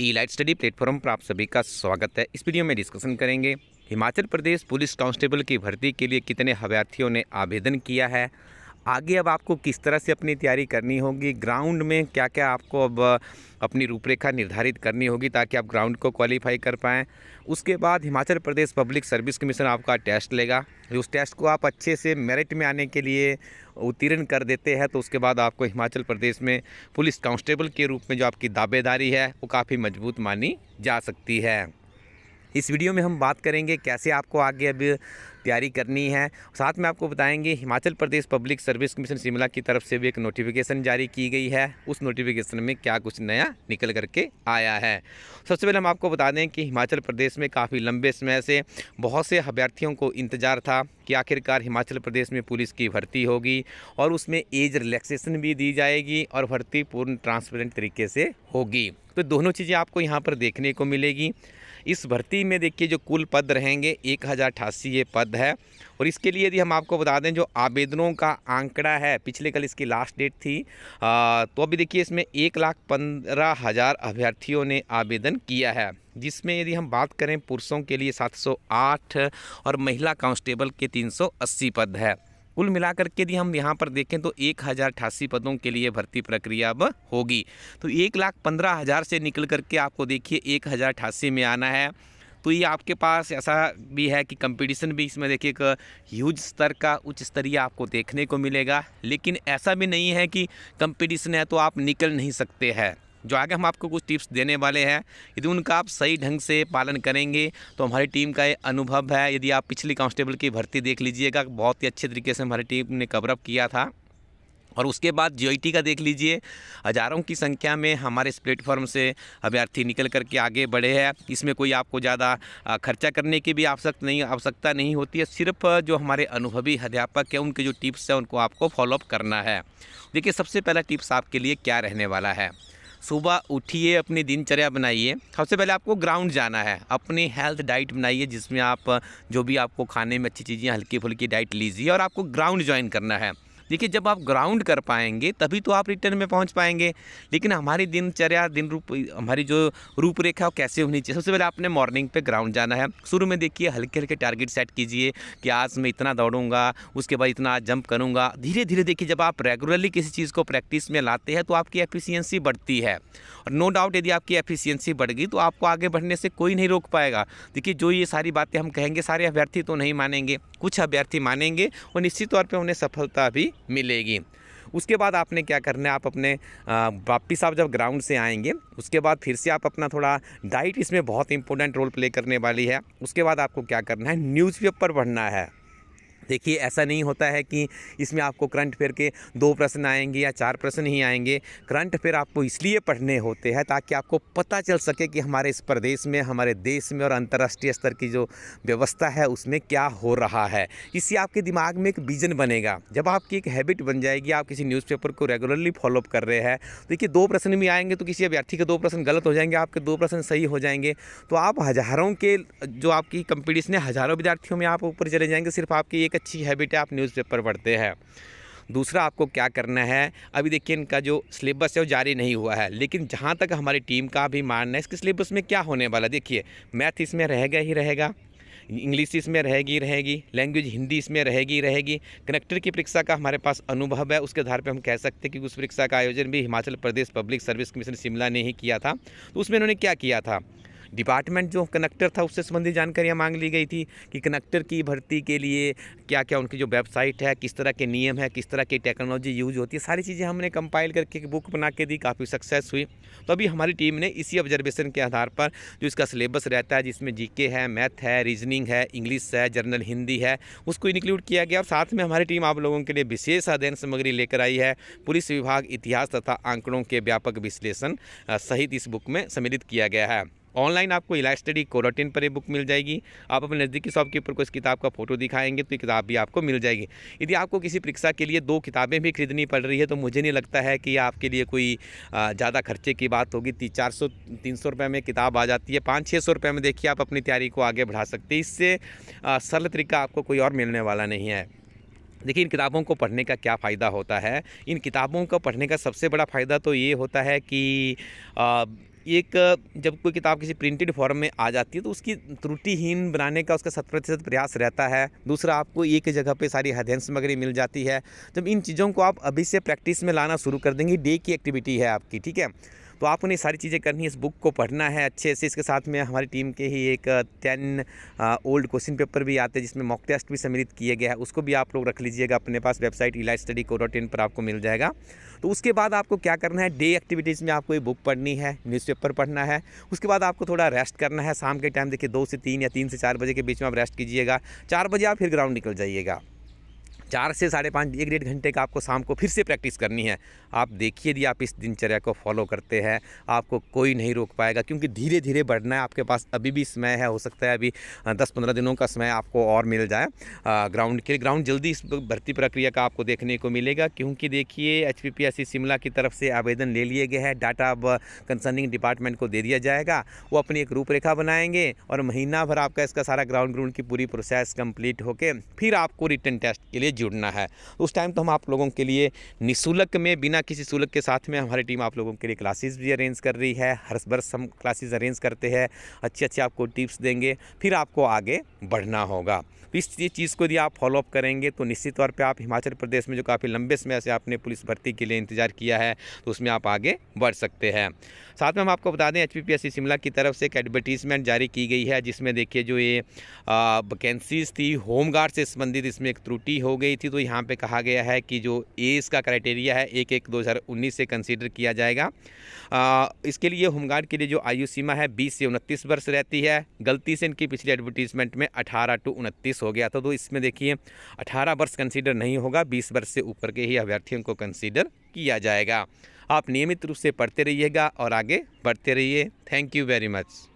ई light study platform पर आप सभी का स्वागत है इस वीडियो में डिस्कशन करेंगे हिमाचल प्रदेश पुलिस कांस्टेबल की भर्ती के लिए कितने अभ्यर्थियों ने आवेदन किया है आगे अब आपको किस तरह से अपनी तैयारी करनी होगी ग्राउंड में क्या क्या आपको अब अपनी रूपरेखा निर्धारित करनी होगी ताकि आप ग्राउंड को क्वालिफाई कर पाएँ उसके बाद Himachal Pradesh public service commission आपका टेस्ट लेगा उस टेस्ट को आप अच्छे से मेरिट में आने के लिए उत्तीर्ण कर देते हैं तो उसके बाद आपको हिमाचल प्रदेश में पुलिस कांस्टेबल के रूप में जो आपकी दावेदारी है वो काफ़ी मजबूत मानी जा सकती है इस वीडियो में हम बात करेंगे कैसे आपको आगे अब तैयारी करनी है साथ में आपको बताएंगे Himachal Pradesh public service commission Shimla की तरफ से भी एक नोटिफिकेशन जारी की गई है उस नोटिफिकेशन में क्या कुछ नया निकल करके आया है सबसे पहले हम आपको बता दें कि हिमाचल प्रदेश में काफ़ी लंबे समय से बहुत से अभ्यर्थियों को इंतज़ार था कि आखिरकार हिमाचल प्रदेश में पुलिस की भर्ती होगी और उसमें एज रिलैक्सेशन भी दी जाएगी और भर्ती पूर्ण ट्रांसपेरेंट तरीके से होगी तो दोनों चीज़ें आपको यहाँ पर देखने को मिलेगी इस भर्ती में देखिए जो कुल पद रहेंगे एक हज़ार अठासी ये पद है और इसके लिए यदि हम आपको बता दें जो आवेदनों का आंकड़ा है पिछले कल इसकी लास्ट डेट थी आ, तो अभी देखिए इसमें एक लाख पंद्रह हज़ार अभ्यर्थियों ने आवेदन किया है जिसमें यदि हम बात करें पुरुषों के लिए 708 और महिला कांस्टेबल के 380 पद है कुल मिलाकर के यदि हम यहाँ पर देखें तो एक हज़ार अठासी पदों के लिए भर्ती प्रक्रिया अब होगी तो एक लाख पंद्रह हज़ार से निकल करके आपको देखिए एक हज़ार अठासी में आना है तो ये आपके पास ऐसा भी है कि कंपटीशन भी इसमें देखिए एक ह्यूज स्तर का उच्च स्तरीय आपको देखने को मिलेगा लेकिन ऐसा भी नहीं है कि कंपटीशन है तो आप निकल नहीं सकते हैं जो आगे हम आपको कुछ टिप्स देने वाले हैं यदि उनका आप सही ढंग से पालन करेंगे तो हमारी टीम का ये अनुभव है यदि आप पिछली कांस्टेबल की भर्ती देख लीजिएगा बहुत ही अच्छे तरीके से हमारी टीम ने कवरअप किया था और उसके बाद जी का देख लीजिए हज़ारों की संख्या में हमारे इस प्लेटफॉर्म से अभ्यर्थी निकल करके आगे बढ़े हैं इसमें कोई आपको ज़्यादा खर्चा करने की भी आवश्यक नहीं आवश्यकता नहीं होती है सिर्फ जो हमारे अनुभवी अध्यापक हैं उनके जो टिप्स हैं उनको आपको फॉलोअप करना है देखिए सबसे पहला टिप्स आपके लिए क्या रहने वाला है सुबह उठिए अपनी दिनचर्या बनाइए सबसे पहले आपको ग्राउंड जाना है अपनी हेल्थ डाइट बनाइए जिसमें आप जो भी आपको खाने में अच्छी चीज़ें हल्की फुल्की डाइट लीजिए और आपको ग्राउंड ज्वाइन करना है देखिए जब आप ग्राउंड कर पाएंगे तभी तो आप रिटर्न में पहुंच पाएंगे लेकिन हमारी दिनचर्या दिन रूप हमारी जो रूपरेखा कैसे होनी चाहिए सबसे पहले आपने मॉर्निंग पे ग्राउंड जाना है शुरू में देखिए हल्के हल्के टारगेट सेट कीजिए कि आज मैं इतना दौड़ूंगा उसके बाद इतना जंप करूँगा धीरे धीरे देखिए जब आप रेगुलरली किसी चीज़ को प्रैक्टिस में लाते हैं तो आपकी एफिशियंसी बढ़ती है और नो डाउट यदि आपकी एफिशियंसी बढ़ गई तो आपको आगे बढ़ने से कोई नहीं रोक पाएगा देखिए जो ये सारी बातें हम कहेंगे सारे अभ्यर्थी तो नहीं मानेंगे कुछ अभ्यर्थी मानेंगे और निश्चित तौर पर उन्हें सफलता भी मिलेगी उसके बाद आपने क्या करना है आप अपने वापिस आप जब ग्राउंड से आएंगे उसके बाद फिर से आप अपना थोड़ा डाइट इसमें बहुत इंपॉर्टेंट रोल प्ले करने वाली है उसके बाद आपको क्या करना है न्यूज़पेपर पढ़ना है देखिए ऐसा नहीं होता है कि इसमें आपको करंट अफेयर के दो प्रश्न आएंगे या चार प्रश्न ही आएंगे करंट अफेयर आपको इसलिए पढ़ने होते हैं ताकि आपको पता चल सके कि हमारे इस प्रदेश में हमारे देश में और अंतर्राष्ट्रीय स्तर की जो व्यवस्था है उसमें क्या हो रहा है इससे आपके दिमाग में एक विजन बनेगा जब आपकी एक हैबिट बन जाएगी आप किसी न्यूज़पेपर को रेगुलरली फॉलोअप कर रहे हैं देखिए दो प्रश्न भी आएंगे तो किसी अभ्यर्थी के दो प्रश्न गलत हो जाएंगे आपके दो प्रश्न सही हो जाएंगे तो आप हज़ारों के जो आपकी कंपटीशन है हज़ारों विद्यार्थियों में आप ऊपर चले जाएंगे सिर्फ आपकी एक अच्छी हैबिट है आप न्यूज़पेपर पढ़ते हैं दूसरा आपको क्या करना है अभी देखिए इनका जो सिलेबस है वो जारी नहीं हुआ है लेकिन जहाँ तक हमारी टीम का भी मानना है इसके सिलेबस में क्या होने वाला देखिए मैथ इसमें रहेगा ही रहेगा इंग्लिश इसमें रहेगी रहेगी लैंग्वेज हिंदी इसमें रहेगी रहेगी कनेक्टर की परीक्षा का हमारे पास अनुभव है उसके आधार पर हम कह सकते हैं कि उस परीक्षा का आयोजन भी Himachal Pradesh public service commission Shimla ने ही किया था तो उसमें इन्होंने क्या किया था डिपार्टमेंट जो कनेक्टर था उससे संबंधित जानकारियाँ मांग ली गई थी कि कनेक्टर की भर्ती के लिए क्या क्या उनकी जो वेबसाइट है किस तरह के नियम है किस तरह की टेक्नोलॉजी यूज होती है सारी चीज़ें हमने कंपाइल करके बुक बना के दी काफ़ी सक्सेस हुई तो अभी हमारी टीम ने इसी ऑब्जर्वेशन के आधार पर जो इसका सिलेबस रहता है जिसमें जीके है मैथ है रीजनिंग है इंग्लिश है जर्नल हिंदी है उसको इंक्लूड किया गया और साथ में हमारी टीम आप लोगों के लिए विशेष अध्ययन सामग्री लेकर आई है पुलिस विभाग इतिहास तथा आंकड़ों के व्यापक विश्लेषण सहित इस बुक में सम्मिलित किया गया है ऑनलाइन आपको इलास्टडी कोरोटिन पर ये बुक मिल जाएगी आप अपने नज़दीकी शॉपकीपर को इस किताब का फोटो दिखाएंगे तो ये किताब भी आपको मिल जाएगी यदि आपको किसी परीक्षा के लिए दो किताबें भी खरीदनी पड़ रही है तो मुझे नहीं लगता है कि आपके लिए कोई ज़्यादा खर्चे की बात होगी तीन चार सौ तीन सौ रुपये में किताब आ जाती है पाँच छः सौ रुपये में देखिए आप अपनी तैयारी को आगे बढ़ा सकते हैं इससे सरल तरीका आपको कोई और मिलने वाला नहीं है देखिए इन किताबों को पढ़ने का क्या फ़ायदा होता है इन किताबों को पढ़ने का सबसे बड़ा फ़ायदा तो ये होता है कि आ, एक जब कोई किताब किसी प्रिंटेड फॉर्म में आ जाती है तो उसकी त्रुटिहीन बनाने का उसका शत प्रतिशत प्रयास रहता है दूसरा आपको एक जगह पे सारी अध्ययन सामग्री मिल जाती है जब इन चीज़ों को आप अभी से प्रैक्टिस में लाना शुरू कर देंगे डे की एक्टिविटी है आपकी ठीक है तो आपको ये सारी चीज़ें करनी है इस बुक को पढ़ना है अच्छे से इसके साथ में हमारी टीम के ही एक टेन ओल्ड क्वेश्चन पेपर भी आते हैं जिसमें मॉक टेस्ट भी सम्मिलित किए गया है उसको भी आप लोग रख लीजिएगा अपने पास website elite study co dot in पर आपको मिल जाएगा तो उसके बाद आपको क्या करना है डे एक्टिविटीज़ में आपको ये बुक पढ़नी है न्यूज़पेपर पढ़ना है उसके बाद आपको थोड़ा रेस्ट करना है शाम के टाइम देखिए दो से तीन या तीन से चार बजे के बीच में आप रेस्ट कीजिएगा चार बजे आप फिर ग्राउंड निकल जाइएगा चार से साढ़े पाँच एक डेढ़ घंटे का आपको शाम को फिर से प्रैक्टिस करनी है आप देखिए यदि आप इस दिनचर्या को फॉलो करते हैं आपको कोई नहीं रोक पाएगा क्योंकि धीरे धीरे बढ़ना है आपके पास अभी भी समय है हो सकता है अभी दस पंद्रह दिनों का समय आपको और मिल जाए ग्राउंड के ग्राउंड जल्दी इस भर्ती प्रक्रिया का आपको देखने को मिलेगा क्योंकि देखिए एच शिमला की तरफ से आवेदन ले लिए गए हैं डाटा अब कंसर्निंग डिपार्टमेंट को दे दिया जाएगा वो अपनी एक रूपरेखा बनाएंगे और महीना भर आपका इसका सारा ग्राउंड ग्राउंड की पूरी प्रोसेस कंप्लीट होके फिर आपको रिटर्न टेस्ट के लिए जुड़ना है तो उस टाइम तो हम आप लोगों के लिए निःशुल्क में बिना किसी शुल्क के साथ में हमारी टीम आप लोगों के लिए क्लासेस भी अरेंज कर रही है हर वर्ष हम क्लासेस अरेंज करते हैं अच्छे अच्छे आपको टिप्स देंगे फिर आपको आगे बढ़ना होगा तो इस चीज़ को यदि आप फॉलोअप करेंगे तो निश्चित तौर पर आप हिमाचल प्रदेश में जो काफ़ी लंबे समय से आपने पुलिस भर्ती के लिए इंतजार किया है तो उसमें आप आगे बढ़ सकते हैं साथ में हम आपको बता दें एच शिमला की तरफ से एक एडवर्टीजमेंट जारी की गई है जिसमें देखिए जो ये वैकेंसीज थी होमगार्ड से संबंधित इसमें एक त्रुटि हो गई थी तो यहाँ पे कहा गया है कि जो एज का क्राइटेरिया है एक एक दो से कंसिडर किया जाएगा आ, इसके लिए होमगार्ड के लिए जो आयु सीमा है बीस से उनतीस वर्ष रहती है गलती से इनकी पिछली एडवर्टीजमेंट में अठारह टू उनतीस बीस हो गया था तो इसमें देखिए अठारह वर्ष कंसीडर नहीं होगा बीस वर्ष से ऊपर के ही अभ्यर्थियों को कंसीडर किया जाएगा आप नियमित रूप से पढ़ते रहिएगा और आगे बढ़ते रहिए थैंक यू वेरी मच